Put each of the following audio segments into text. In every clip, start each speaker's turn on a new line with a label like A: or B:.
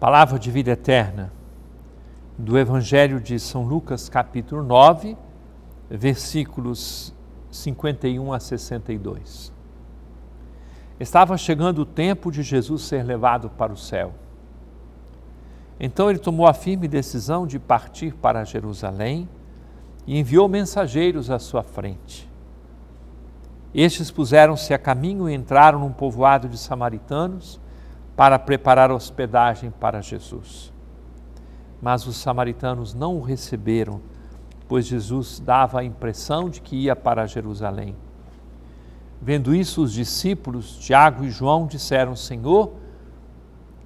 A: Palavra de vida eterna do Evangelho de São Lucas, capítulo 9, versículos 51 a 62. Estava chegando o tempo de Jesus ser levado para o céu. Então ele tomou a firme decisão de partir para Jerusalém e enviou mensageiros à sua frente. Estes puseram-se a caminho e entraram num povoado de samaritanos para preparar hospedagem para Jesus. Mas os samaritanos não o receberam, pois Jesus dava a impressão de que ia para Jerusalém. Vendo isso, os discípulos, Tiago e João, disseram: Senhor,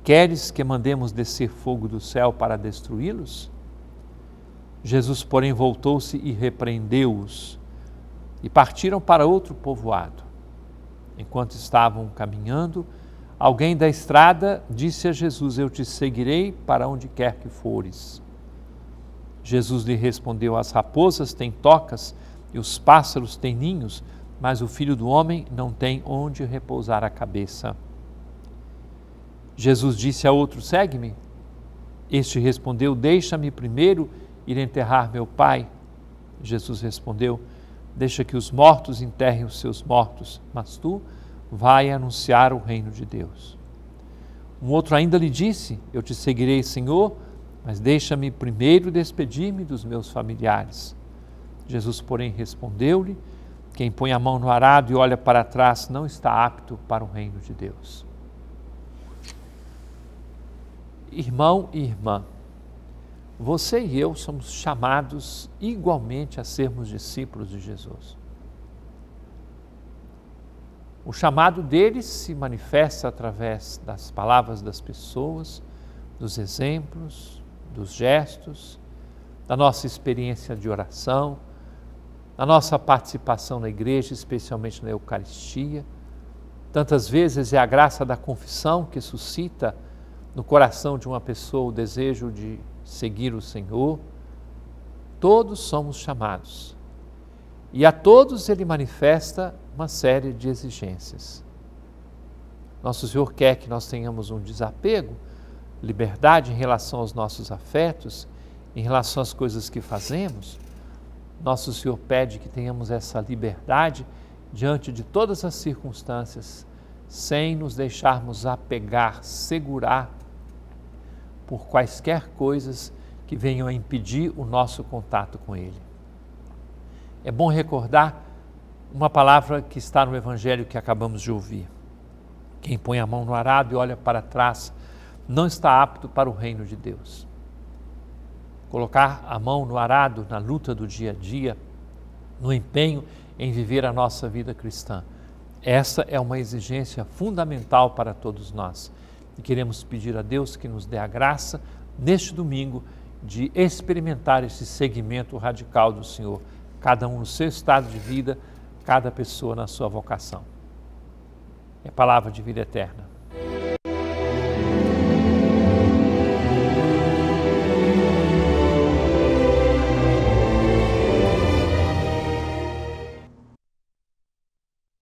A: queres que mandemos descer fogo do céu para destruí-los? Jesus, porém, voltou-se e repreendeu-os, e partiram para outro povoado. Enquanto estavam caminhando, Alguém da estrada disse a Jesus: Eu te seguirei para onde quer que fores. Jesus lhe respondeu: As raposas têm tocas e os pássaros têm ninhos, mas o filho do homem não tem onde repousar a cabeça. Jesus disse a outro: Segue-me. Este respondeu: Deixa-me primeiro ir enterrar meu pai. Jesus respondeu: Deixa que os mortos enterrem os seus mortos, mas tu vai anunciar o reino de Deus. Um outro ainda lhe disse: Eu te seguirei, Senhor, mas deixa-me primeiro despedir-me dos meus familiares. Jesus, porém, respondeu-lhe: Quem põe a mão no arado e olha para trás não está apto para o reino de Deus. Irmão e irmã, você e eu somos chamados igualmente a sermos discípulos de Jesus. O chamado deles se manifesta através das palavras das pessoas, dos exemplos, dos gestos, da nossa experiência de oração, da nossa participação na igreja, especialmente na Eucaristia. Tantas vezes é a graça da confissão que suscita no coração de uma pessoa o desejo de seguir o Senhor. Todos somos chamados. E a todos ele manifesta uma série de exigências. Nosso Senhor quer que nós tenhamos um desapego, liberdade em relação aos nossos afetos, em relação às coisas que fazemos. Nosso Senhor pede que tenhamos essa liberdade diante de todas as circunstâncias, sem nos deixarmos apegar, segurar por quaisquer coisas que venham a impedir o nosso contato com Ele. É bom recordar uma palavra que está no Evangelho que acabamos de ouvir. Quem põe a mão no arado e olha para trás não está apto para o reino de Deus. Colocar a mão no arado na luta do dia a dia, no empenho em viver a nossa vida cristã. Essa é uma exigência fundamental para todos nós. E queremos pedir a Deus que nos dê a graça, neste domingo, de experimentar esse segmento radical do Senhor, cada um no seu estado de vida cada pessoa na sua vocação. É palavra de vida eterna.